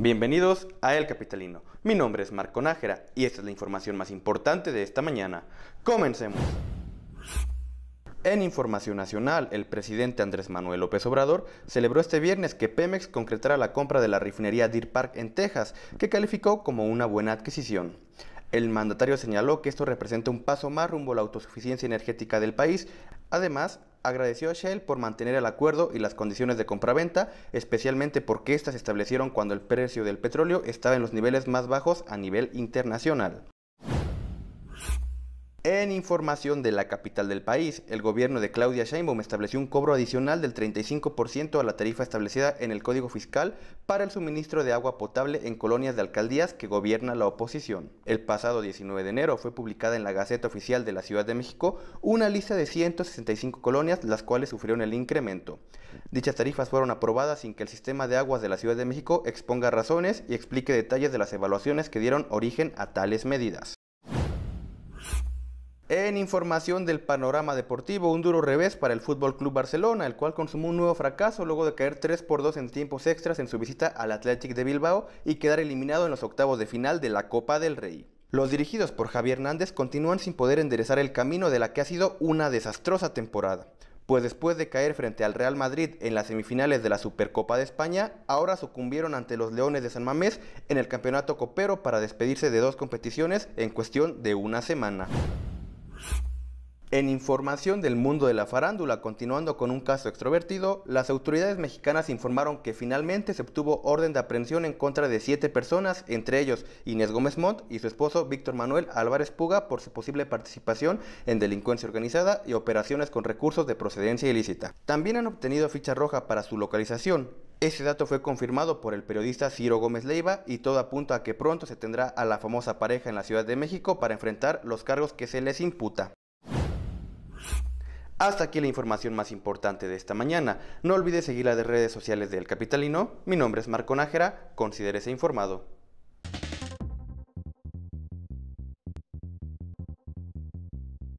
Bienvenidos a El Capitalino. Mi nombre es Marco Nájera y esta es la información más importante de esta mañana. Comencemos. En información nacional, el presidente Andrés Manuel López Obrador celebró este viernes que Pemex concretara la compra de la refinería Deer Park en Texas, que calificó como una buena adquisición. El mandatario señaló que esto representa un paso más rumbo a la autosuficiencia energética del país. Además, agradeció a Shell por mantener el acuerdo y las condiciones de compraventa, especialmente porque éstas se establecieron cuando el precio del petróleo estaba en los niveles más bajos a nivel internacional. En información de la capital del país, el gobierno de Claudia Sheinbaum estableció un cobro adicional del 35% a la tarifa establecida en el Código Fiscal para el suministro de agua potable en colonias de alcaldías que gobierna la oposición. El pasado 19 de enero fue publicada en la Gaceta Oficial de la Ciudad de México una lista de 165 colonias las cuales sufrieron el incremento. Dichas tarifas fueron aprobadas sin que el sistema de aguas de la Ciudad de México exponga razones y explique detalles de las evaluaciones que dieron origen a tales medidas. En información del panorama deportivo, un duro revés para el Fútbol Club Barcelona, el cual consumó un nuevo fracaso luego de caer 3 por 2 en tiempos extras en su visita al Athletic de Bilbao y quedar eliminado en los octavos de final de la Copa del Rey. Los dirigidos por Javier Hernández continúan sin poder enderezar el camino de la que ha sido una desastrosa temporada, pues después de caer frente al Real Madrid en las semifinales de la Supercopa de España, ahora sucumbieron ante los Leones de San Mamés en el Campeonato Copero para despedirse de dos competiciones en cuestión de una semana. En información del mundo de la farándula, continuando con un caso extrovertido, las autoridades mexicanas informaron que finalmente se obtuvo orden de aprehensión en contra de siete personas, entre ellos Inés Gómez Montt y su esposo Víctor Manuel Álvarez Puga, por su posible participación en delincuencia organizada y operaciones con recursos de procedencia ilícita. También han obtenido ficha roja para su localización, ese dato fue confirmado por el periodista Ciro Gómez Leiva y todo apunta a que pronto se tendrá a la famosa pareja en la Ciudad de México para enfrentar los cargos que se les imputa. Hasta aquí la información más importante de esta mañana. No olvides seguir de redes sociales del Capitalino. Mi nombre es Marco Nájera. Considérese informado.